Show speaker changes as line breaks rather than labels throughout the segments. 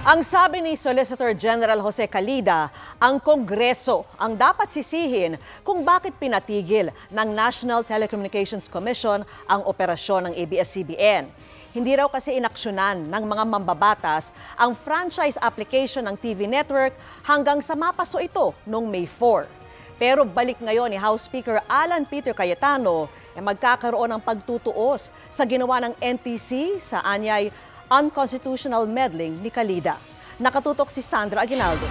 Ang sabi ni Solicitor General Jose Calida, ang Kongreso ang dapat sisihin kung bakit pinatigil ng National Telecommunications Commission ang operasyon ng ABS-CBN. Hindi raw kasi inaksyonan ng mga mambabatas ang franchise application ng TV network hanggang sa mapaso ito noong May 4. Pero balik ngayon ni House Speaker Alan Peter Cayetano eh magkakaroon ng pagtutuos sa ginawa ng NTC sa anyay unconstitutional meddling ni Kalida. Nakatutok si Sandra Aguinaldo.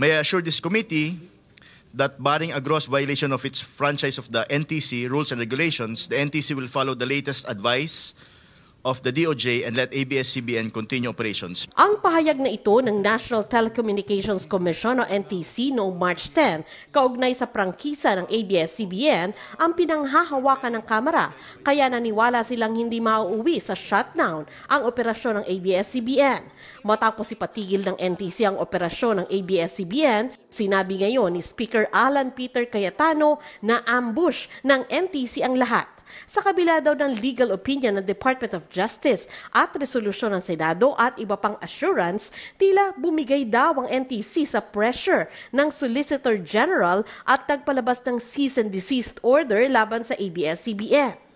May I assure this committee that barring a gross violation of its franchise of the NTC rules and regulations, the NTC will follow the latest advice of the DOJ and let ABS-CBN continue operations.
Ang pahayag na ito ng National Telecommunications Commission o NTC no March 10 kaugnay sa prangkisa ng ABS-CBN ang pinanghahawakan ng kamera. kaya naniwala silang hindi mauuwi sa shutdown ang operasyon ng ABS-CBN. Matapos ipatigil ng NTC ang operasyon ng ABS-CBN, sinabi ngayon ni Speaker Alan Peter Cayetano na ambush ng NTC ang lahat sa kabila daw ng legal opinion ng Department of Justice at resolusyon ng Senado at iba pang assurance, tila bumigay daw ang NTC sa pressure ng Solicitor General at nagpalabas ng cease and desist order laban sa ABS-CBN.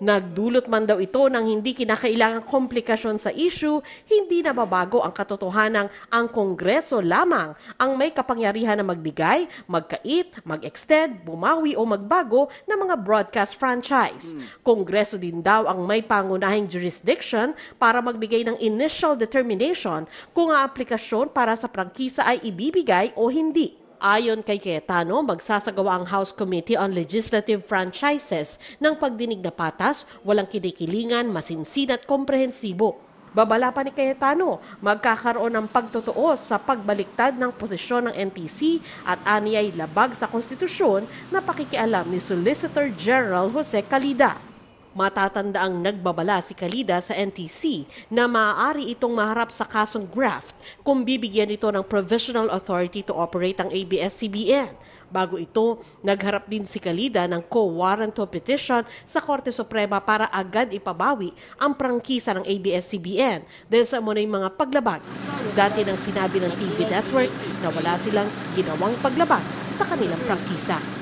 Nagdulot man daw ito ng hindi kinakailangang komplikasyon sa issue, hindi nababago ang katotohanang ang Kongreso lamang ang may kapangyarihan na magbigay, magkait, mag-extend, bumawi o magbago ng mga broadcast franchise. Hmm. Kongreso din daw ang may pangunahing jurisdiction para magbigay ng initial determination kung ang aplikasyon para sa prangkisa ay ibibigay o hindi. Ayon kay Cayetano, magsasagawa ang House Committee on Legislative Franchises ng pagdinig na patas, walang kinikilingan, masinsin at komprehensibo. Babala pa ni Cayetano, magkakaroon ng pagtotoo sa pagbaliktad ng posisyon ng NTC at aniyay labag sa konstitusyon na pakikialam ni Solicitor General Jose Calida. Matatanda ang nagbabala si Kalida sa NTC na maaari itong maharap sa kasong graft kung bibigyan ito ng provisional authority to operate ang ABS-CBN. Bago ito, nagharap din si Kalida ng co-warrant petition sa Korte Suprema para agad ipabawi ang prangkisa ng ABS-CBN dahil sa muna mga paglabag. Dati nang sinabi ng TV network na wala silang ginawang paglabag sa kanilang prangkisa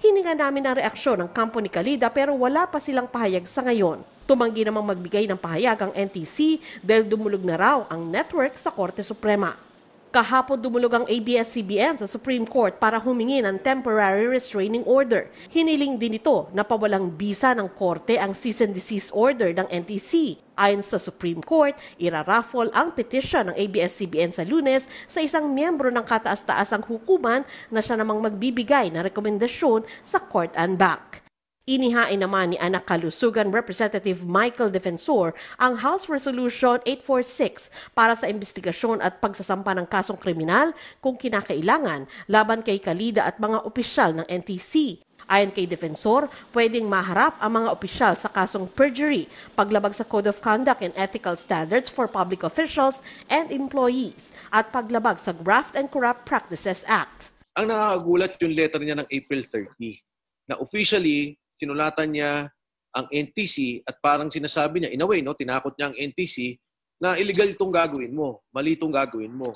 hininga namin ang reaksyon ng kampo ni Kalida pero wala pa silang pahayag sa ngayon. Tumanggi namang magbigay ng pahayag ang NTC dahil dumulog na raw ang network sa Korte Suprema. Kahapon dumulog ang ABS-CBN sa Supreme Court para humingi ng temporary restraining order. Hiniling din ito na pawalang bisa ng korte ang cease and desist order ng NTC. Ayon sa Supreme Court, iraraffle ang petition ng ABS-CBN sa lunes sa isang miyembro ng kataas-taasang hukuman na siya namang magbibigay ng rekomendasyon sa court and back. Inihain naman ni anak kalusugan Representative Michael Defensor ang House Resolution 846 para sa investigasyon at pagsasampa ng kasong kriminal kung kinakailangan laban kay Kalida at mga opisyal ng NTC. Ayon kay Defensor, pwedeng maharap ang mga opisyal sa kasong perjury, paglabag sa Code of Conduct and Ethical Standards for Public Officials and Employees, at paglabag sa Graft and Corrupt Practices Act.
Ang nakakagulat yung letter niya ng April 30 na officially sinulatan niya ang NTC at parang sinasabi niya, in a way, no, tinakot niya ang NTC na illegal itong gagawin mo, mali itong gagawin mo.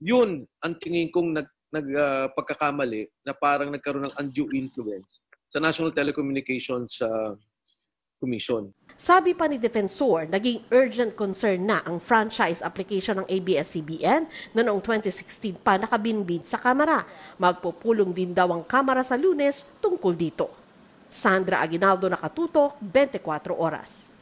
Yun ang tingin kong nag, nagpagkakamali ah, uh, na parang nagkaroon ng undue influence sa National Telecommunications uh, Commission.
Sabi pa ni Defensor, naging urgent concern na ang franchise application ng ABS-CBN na noong 2016 pa nakabinbid sa Kamara. Magpupulong din daw ang Kamara sa lunes
tungkol dito. Sandra Aguinaldo, Nakatutok, 24 Oras.